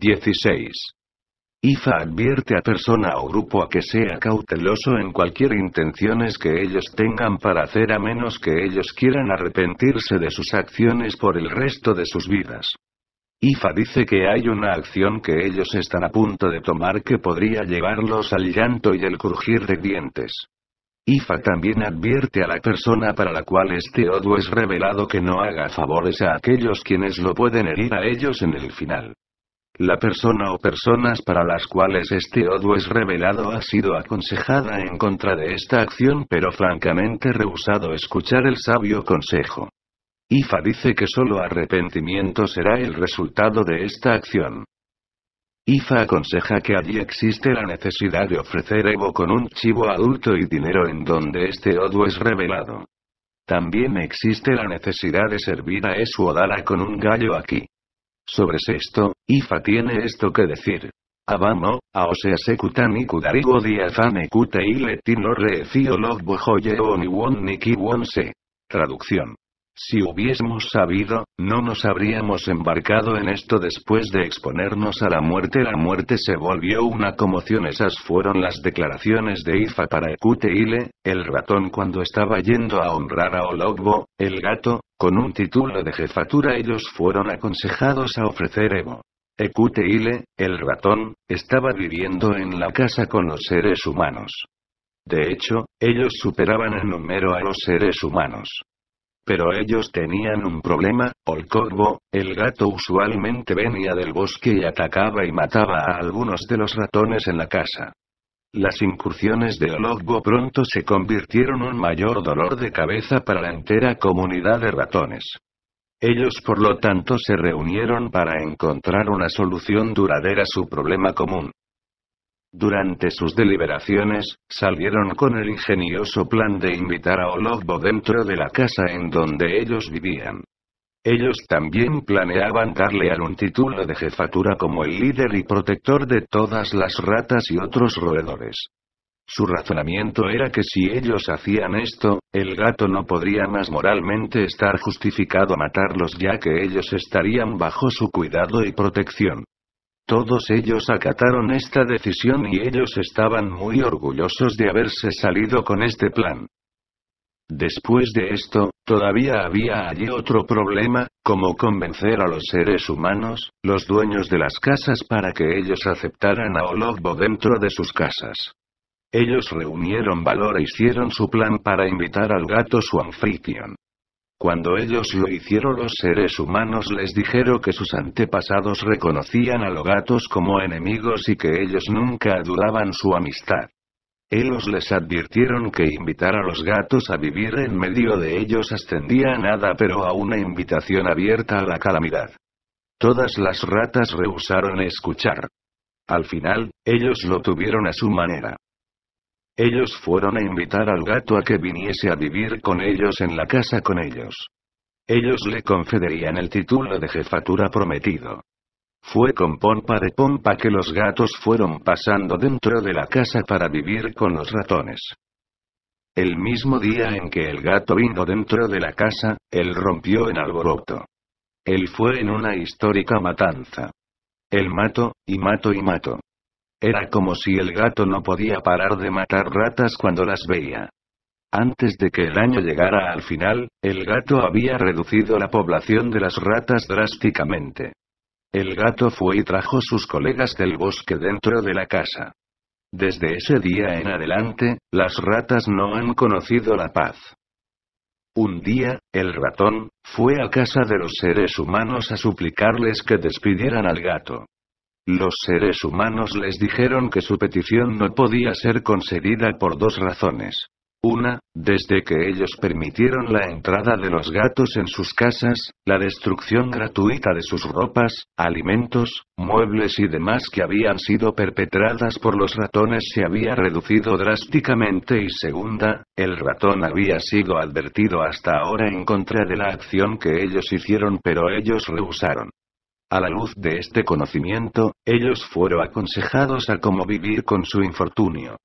16. Ifa advierte a persona o grupo a que sea cauteloso en cualquier intenciones que ellos tengan para hacer a menos que ellos quieran arrepentirse de sus acciones por el resto de sus vidas. Ifa dice que hay una acción que ellos están a punto de tomar que podría llevarlos al llanto y el crujir de dientes. Ifa también advierte a la persona para la cual este odio es revelado que no haga favores a aquellos quienes lo pueden herir a ellos en el final. La persona o personas para las cuales este odio es revelado ha sido aconsejada en contra de esta acción pero francamente rehusado escuchar el sabio consejo. Ifa dice que solo arrepentimiento será el resultado de esta acción. Ifa aconseja que allí existe la necesidad de ofrecer Evo con un chivo adulto y dinero en donde este odo es revelado. También existe la necesidad de servir a Esuodara con un gallo aquí. Sobre esto, Ifa tiene esto que decir. Abamo, a aosea kutani kudarigo diafane kute y letino refio logbojoye o ni won se. Traducción. Si hubiésemos sabido, no nos habríamos embarcado en esto después de exponernos a la muerte. La muerte se volvió una conmoción. Esas fueron las declaraciones de Ifa para Ekuteile, el ratón cuando estaba yendo a honrar a Ologbo, el gato, con un título de jefatura. Ellos fueron aconsejados a ofrecer Evo. Ekuteile, el ratón, estaba viviendo en la casa con los seres humanos. De hecho, ellos superaban en número a los seres humanos pero ellos tenían un problema, el corvo, el gato usualmente venía del bosque y atacaba y mataba a algunos de los ratones en la casa. Las incursiones de Ologbo pronto se convirtieron en un mayor dolor de cabeza para la entera comunidad de ratones. Ellos por lo tanto se reunieron para encontrar una solución duradera a su problema común. Durante sus deliberaciones, salieron con el ingenioso plan de invitar a Olofbo dentro de la casa en donde ellos vivían. Ellos también planeaban darle a un título de jefatura como el líder y protector de todas las ratas y otros roedores. Su razonamiento era que si ellos hacían esto, el gato no podría más moralmente estar justificado a matarlos ya que ellos estarían bajo su cuidado y protección. Todos ellos acataron esta decisión y ellos estaban muy orgullosos de haberse salido con este plan. Después de esto, todavía había allí otro problema, como convencer a los seres humanos, los dueños de las casas para que ellos aceptaran a Ologbo dentro de sus casas. Ellos reunieron valor e hicieron su plan para invitar al gato su cuando ellos lo hicieron los seres humanos les dijeron que sus antepasados reconocían a los gatos como enemigos y que ellos nunca adoraban su amistad. Ellos les advirtieron que invitar a los gatos a vivir en medio de ellos ascendía a nada pero a una invitación abierta a la calamidad. Todas las ratas rehusaron escuchar. Al final, ellos lo tuvieron a su manera. Ellos fueron a invitar al gato a que viniese a vivir con ellos en la casa con ellos. Ellos le confederían el título de jefatura prometido. Fue con pompa de pompa que los gatos fueron pasando dentro de la casa para vivir con los ratones. El mismo día en que el gato vino dentro de la casa, él rompió en alboroto. Él fue en una histórica matanza. Él mató, y mato y mato. Era como si el gato no podía parar de matar ratas cuando las veía. Antes de que el año llegara al final, el gato había reducido la población de las ratas drásticamente. El gato fue y trajo sus colegas del bosque dentro de la casa. Desde ese día en adelante, las ratas no han conocido la paz. Un día, el ratón, fue a casa de los seres humanos a suplicarles que despidieran al gato. Los seres humanos les dijeron que su petición no podía ser concedida por dos razones. Una, desde que ellos permitieron la entrada de los gatos en sus casas, la destrucción gratuita de sus ropas, alimentos, muebles y demás que habían sido perpetradas por los ratones se había reducido drásticamente y segunda, el ratón había sido advertido hasta ahora en contra de la acción que ellos hicieron pero ellos rehusaron. A la luz de este conocimiento, ellos fueron aconsejados a cómo vivir con su infortunio.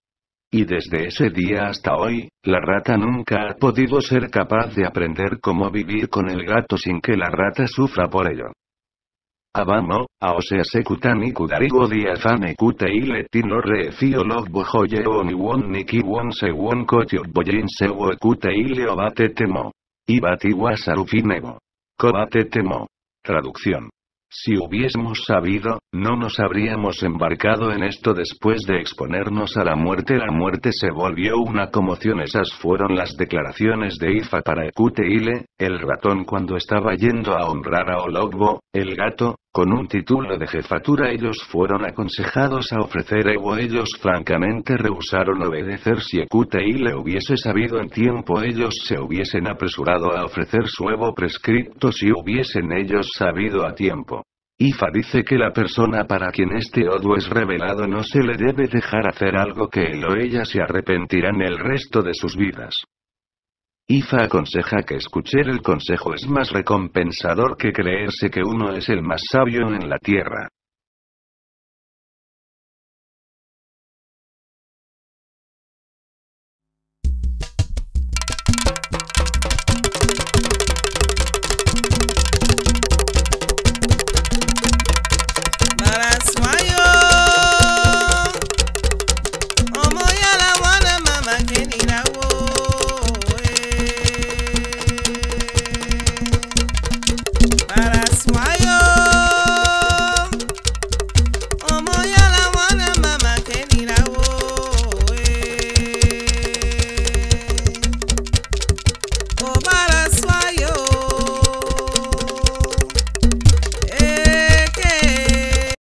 Y desde ese día hasta hoy, la rata nunca ha podido ser capaz de aprender cómo vivir con el gato sin que la rata sufra por ello. Abamo, Aosease Kutani Kudarigo Diafane Kutei Letino ni Logbo won won Nikiwon won Kotio se wo Kutei se Temo. Ibati Wasarufinego. Kobate Temo. Traducción. Si hubiésemos sabido, no nos habríamos embarcado en esto después de exponernos a la muerte. La muerte se volvió una conmoción. Esas fueron las declaraciones de Ifa para EKUTEILE, el ratón cuando estaba yendo a honrar a Ologbo, el gato, con un título de jefatura ellos fueron aconsejados a ofrecer Evo Ellos francamente rehusaron obedecer si y le hubiese sabido en tiempo ellos se hubiesen apresurado a ofrecer su Evo prescripto si hubiesen ellos sabido a tiempo. Ifa dice que la persona para quien este Odo es revelado no se le debe dejar hacer algo que él o ella se arrepentirán el resto de sus vidas. Ifa aconseja que escuchar el consejo es más recompensador que creerse que uno es el más sabio en la tierra.